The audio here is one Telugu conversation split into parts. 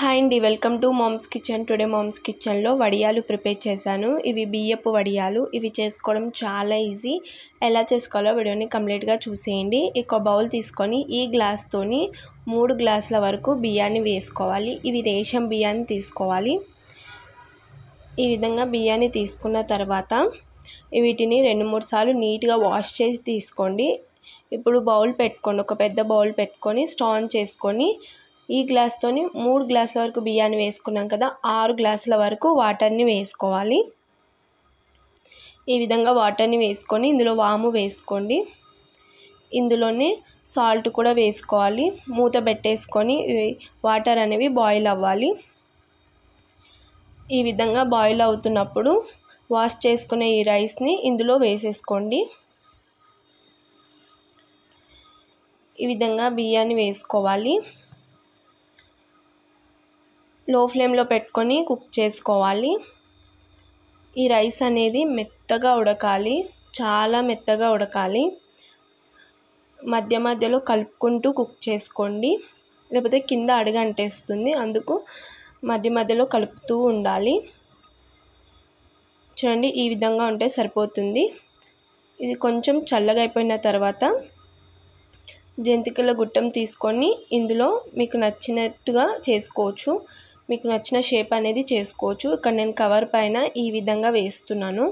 హాయ్ అండి welcome to mom's kitchen today mom's కిచెన్లో వడియాలు ప్రిపేర్ చేశాను ఇవి బియ్యపు వడియాలు ఇవి చేసుకోవడం చాలా ఈజీ ఎలా చేసుకోవాలో వీడియోని కంప్లీట్గా చూసేయండి ఇక బౌల్ తీసుకొని ఈ గ్లాస్తోని మూడు గ్లాసుల వరకు బియ్యాన్ని వేసుకోవాలి ఇవి రేషం బియ్యాన్ని తీసుకోవాలి ఈ విధంగా బియ్యాన్ని తీసుకున్న తర్వాత వీటిని రెండు మూడు సార్లు నీట్గా వాష్ చేసి తీసుకోండి ఇప్పుడు బౌల్ పెట్టుకోండి ఒక పెద్ద బౌల్ పెట్టుకొని స్టాన్ చేసుకొని ఈ గ్లాస్తోని మూడు గ్లాసుల వరకు బియ్యాన్ని వేసుకున్నాం కదా ఆరు గ్లాసుల వరకు వాటర్ని వేసుకోవాలి ఈ విధంగా వాటర్ని వేసుకొని ఇందులో వాము వేసుకోండి ఇందులోనే సాల్ట్ కూడా వేసుకోవాలి మూత పెట్టేసుకొని వాటర్ అనేవి బాయిల్ అవ్వాలి ఈ విధంగా బాయిల్ అవుతున్నప్పుడు వాష్ చేసుకునే ఈ రైస్ని ఇందులో వేసేసుకోండి ఈ విధంగా బియ్యాన్ని వేసుకోవాలి లో ఫ్లేమ్లో పెట్టుకొని కుక్ చేసుకోవాలి ఈ రైస్ అనేది మెత్తగా ఉడకాలి చాలా మెత్తగా ఉడకాలి మధ్య మధ్యలో కలుపుకుంటూ కుక్ చేసుకోండి లేకపోతే కింద అడగంటేస్తుంది అందుకు మధ్య మధ్యలో కలుపుతూ ఉండాలి చూడండి ఈ విధంగా ఉంటే సరిపోతుంది ఇది కొంచెం చల్లగా అయిపోయిన తర్వాత జంతికల గుట్టం తీసుకొని ఇందులో మీకు నచ్చినట్టుగా చేసుకోవచ్చు మీకు నచ్చిన షేప్ అనేది చేసుకోవచ్చు ఇక్కడ నేను కవర్ పైన ఈ విధంగా వేస్తున్నాను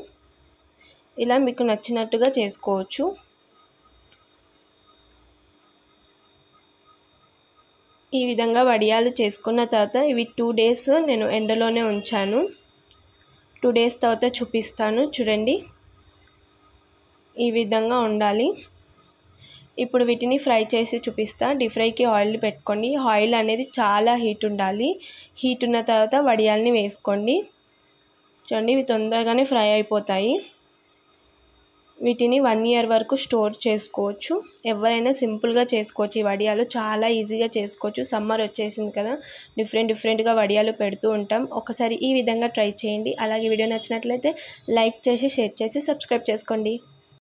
ఇలా మీకు నచ్చినట్టుగా చేసుకోవచ్చు ఈ విధంగా వడియాలు చేసుకున్న తర్వాత ఇవి టూ డేస్ నేను ఎండలోనే ఉంచాను టూ డేస్ తర్వాత చూపిస్తాను చూడండి ఈ విధంగా ఉండాలి ఇప్పుడు వీటిని ఫ్రై చేసి చూపిస్తా డీప్ ఫ్రైకి ఆయిల్ పెట్టుకోండి ఆయిల్ అనేది చాలా హీట్ ఉండాలి హీట్ ఉన్న తర్వాత వడియాల్ని వేసుకోండి చూడండి ఇవి తొందరగానే ఫ్రై అయిపోతాయి వీటిని వన్ ఇయర్ వరకు స్టోర్ చేసుకోవచ్చు ఎవరైనా సింపుల్గా చేసుకోవచ్చు ఈ వడియాలు చాలా ఈజీగా చేసుకోవచ్చు సమ్మర్ వచ్చేసింది కదా డిఫరెంట్ డిఫరెంట్గా వడియాలు పెడుతూ ఉంటాం ఒకసారి ఈ విధంగా ట్రై చేయండి అలాగే వీడియో నచ్చినట్లయితే లైక్ చేసి షేర్ చేసి సబ్స్క్రైబ్ చేసుకోండి